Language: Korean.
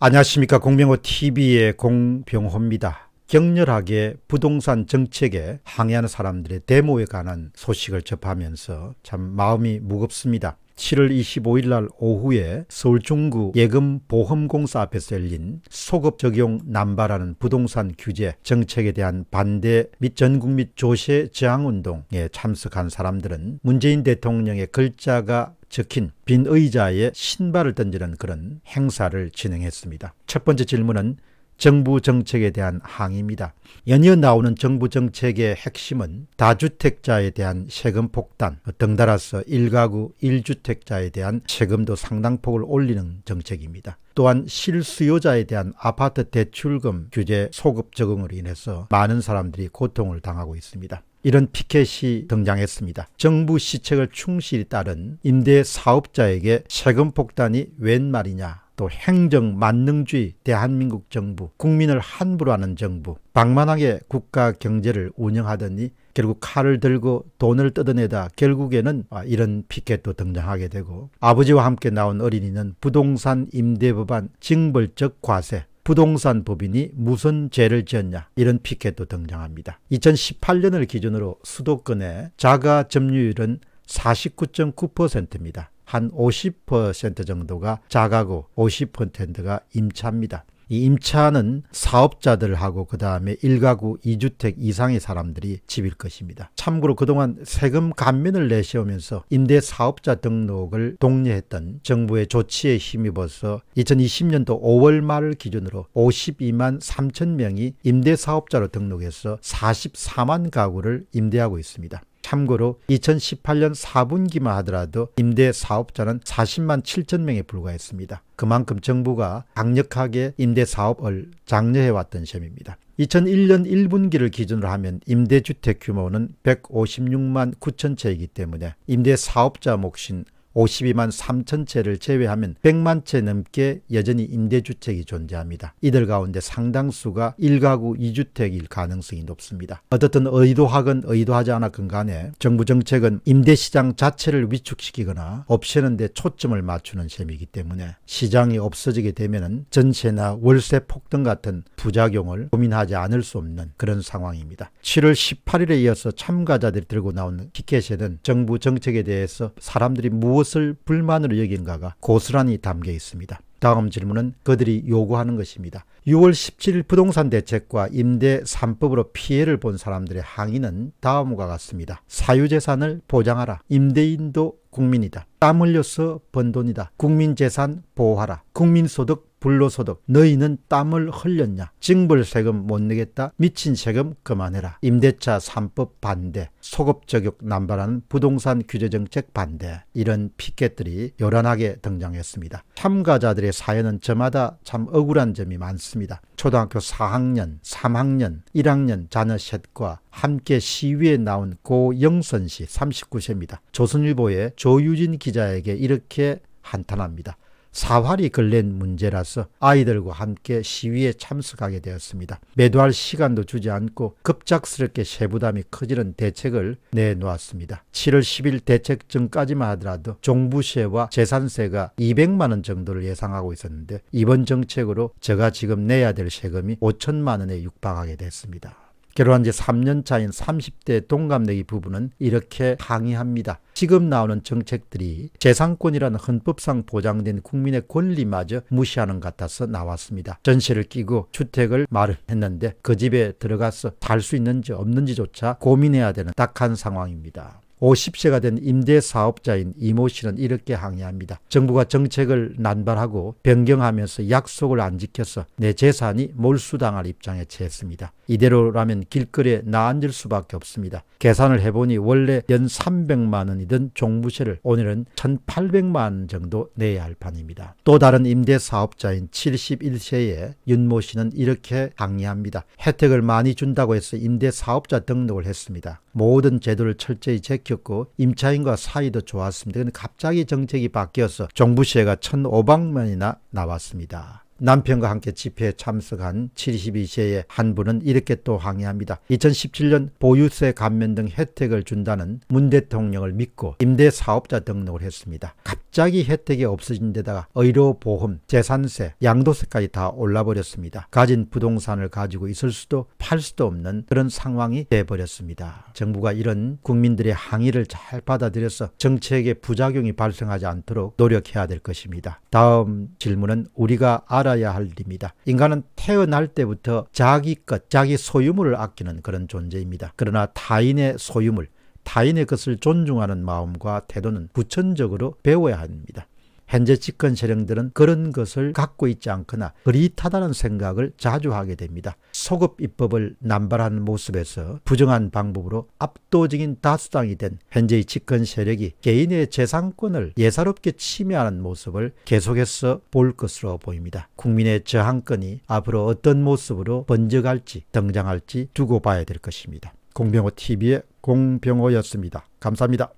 안녕하십니까 공병호TV의 공병호입니다. 격렬하게 부동산 정책에 항의하는 사람들의 데모에 관한 소식을 접하면서 참 마음이 무겁습니다. 7월 25일 날 오후에 서울 중구 예금보험공사 앞에서 열린 소급 적용 남발하는 부동산 규제 정책에 대한 반대 및 전국 및 조세 저항운동에 참석한 사람들은 문재인 대통령의 글자가 적힌 빈 의자에 신발을 던지는 그런 행사를 진행했습니다. 첫 번째 질문은 정부 정책에 대한 항의입니다. 연이어 나오는 정부 정책의 핵심은 다주택자에 대한 세금 폭탄, 등달아서 1가구 1주택자에 대한 세금도 상당폭을 올리는 정책입니다. 또한 실수요자에 대한 아파트 대출금 규제 소급 적응으로 인해서 많은 사람들이 고통을 당하고 있습니다. 이런 피켓이 등장했습니다. 정부 시책을 충실히 따른 임대 사업자에게 세금 폭탄이 웬 말이냐 또 행정 만능주의 대한민국 정부, 국민을 함부로 하는 정부, 방만하게 국가 경제를 운영하더니 결국 칼을 들고 돈을 뜯어내다 결국에는 아, 이런 피켓도 등장하게 되고 아버지와 함께 나온 어린이는 부동산 임대법안 징벌적 과세, 부동산 법인이 무슨 죄를 지었냐 이런 피켓도 등장합니다. 2018년을 기준으로 수도권의 자가 점유율은 49.9%입니다. 한 50% 정도가 자가고 50%가 임차입니다. 이 임차는 사업자들하고 그 다음에 1가구 2주택 이상의 사람들이 집일 것입니다. 참고로 그동안 세금 감면을 내세우면서 임대 사업자 등록을 독려했던 정부의 조치에 힘입어서 2020년도 5월 말을 기준으로 52만 3천 명이 임대 사업자로 등록해서 44만 가구를 임대하고 있습니다. 참고로 2018년 4분기만 하더라도 임대 사업자는 40만 7천 명에 불과했습니다. 그만큼 정부가 강력하게 임대 사업을 장려해왔던 셈입니다. 2001년 1분기를 기준으로 하면 임대주택 규모는 156만 9천 채이기 때문에 임대 사업자 몫인 52만 3천 채를 제외하면 100만 채 넘게 여전히 임대주택이 존재합니다. 이들 가운데 상당수가 1가구 2주택일 가능성이 높습니다. 어떻든 의도하건 의도하지 않았건 간에 정부 정책은 임대시장 자체를 위축시키거나 없애는 데 초점을 맞추는 셈이기 때문에 시장이 없어지게 되면 전세나 월세 폭등 같은 부작용을 고민하지 않을 수 없는 그런 상황입니다. 7월 18일에 이어서 참가자들이 들고 나온 티켓에는 정부 정책에 대해서 사람들이 무엇 을 무엇을 불만으로 여긴가가 고스란히 담겨 있습니다. 다음 질문은 그들이 요구하는 것입니다. 6월 17일 부동산 대책과 임대 3법으로 피해를 본 사람들의 항의는 다음과 같습니다. 사유재산을 보장하라. 임대인도 국민이다. 땀 흘려서 번 돈이다. 국민재산 보호하라. 국민소득 불로소득 너희는 땀을 흘렸냐 징벌 세금 못 내겠다 미친 세금 그만해라 임대차 3법 반대 소급 적용 남발하는 부동산 규제 정책 반대 이런 피켓들이 요란하게 등장했습니다. 참가자들의 사연은 저마다 참 억울한 점이 많습니다. 초등학교 4학년, 3학년, 1학년 자녀 셋과 함께 시위에 나온 고영선 씨 39세입니다. 조선일보의 조유진 기자에게 이렇게 한탄합니다. 사활이 걸린 문제라서 아이들과 함께 시위에 참석하게 되었습니다. 매도할 시간도 주지 않고 급작스럽게 세부담이 커지는 대책을 내놓았습니다. 7월 10일 대책 전까지만 하더라도 종부세와 재산세가 200만 원 정도를 예상하고 있었는데 이번 정책으로 제가 지금 내야 될 세금이 5천만 원에 육박하게 됐습니다. 결혼한 지 3년 차인 30대 동갑내기 부부는 이렇게 항의합니다. 지금 나오는 정책들이 재산권이라는 헌법상 보장된 국민의 권리마저 무시하는 것 같아서 나왔습니다. 전세를 끼고 주택을 마련했는데 그 집에 들어가서 살 수 있는지 없는지조차 고민해야 되는 딱한 상황입니다. 50세가 된 임대사업자인 이모 씨는 이렇게 항의합니다. 정부가 정책을 난발하고 변경하면서 약속을 안 지켜서 내 재산이 몰수당할 입장에 처했습니다. 이대로라면 길거리에 나앉을 수밖에 없습니다. 계산을 해보니 원래 연 300만 원이던 종부세를 오늘은 1,800만 원 정도 내야 할 판입니다. 또 다른 임대 사업자인 71세의 윤모 씨는 이렇게 항의합니다. 혜택을 많이 준다고 해서 임대 사업자 등록을 했습니다. 모든 제도를 철저히 제켰고 임차인과 사이도 좋았습니다. 근데 갑자기 정책이 바뀌어서 종부세가 1,500만 원이나 나왔습니다. 남편과 함께 집회에 참석한 72세의 한 분은 이렇게 또 항의합니다. 2017년 보유세 감면 등 혜택을 준다는 문 대통령을 믿고 임대사업자 등록을 했습니다. 갑 갑자기 혜택이 없어진 데다가 의료보험, 재산세, 양도세까지 다 올라버렸습니다. 가진 부동산을 가지고 있을 수도 팔 수도 없는 그런 상황이 돼버렸습니다. 정부가 이런 국민들의 항의를 잘 받아들여서 정책에 부작용이 발생하지 않도록 노력해야 될 것입니다. 다음 질문은 우리가 알아야 할 일입니다. 인간은 태어날 때부터 자기 것, 자기 소유물을 아끼는 그런 존재입니다. 그러나 타인의 소유물, 타인의 것을 존중하는 마음과 태도는 구천적으로 배워야 합니다. 현재 집권 세력들은 그런 것을 갖고 있지 않거나 그릿하다는 생각을 자주 하게 됩니다. 소급 입법을 남발하는 모습에서 부정한 방법으로 압도적인 다수당이 된 현재의 집권 세력이 개인의 재산권을 예사롭게 침해하는 모습을 계속해서 볼 것으로 보입니다. 국민의 저항권이 앞으로 어떤 모습으로 번져갈지 등장할지 두고 봐야 될 것입니다. 공병호 TV의 공병호였습니다. 감사합니다.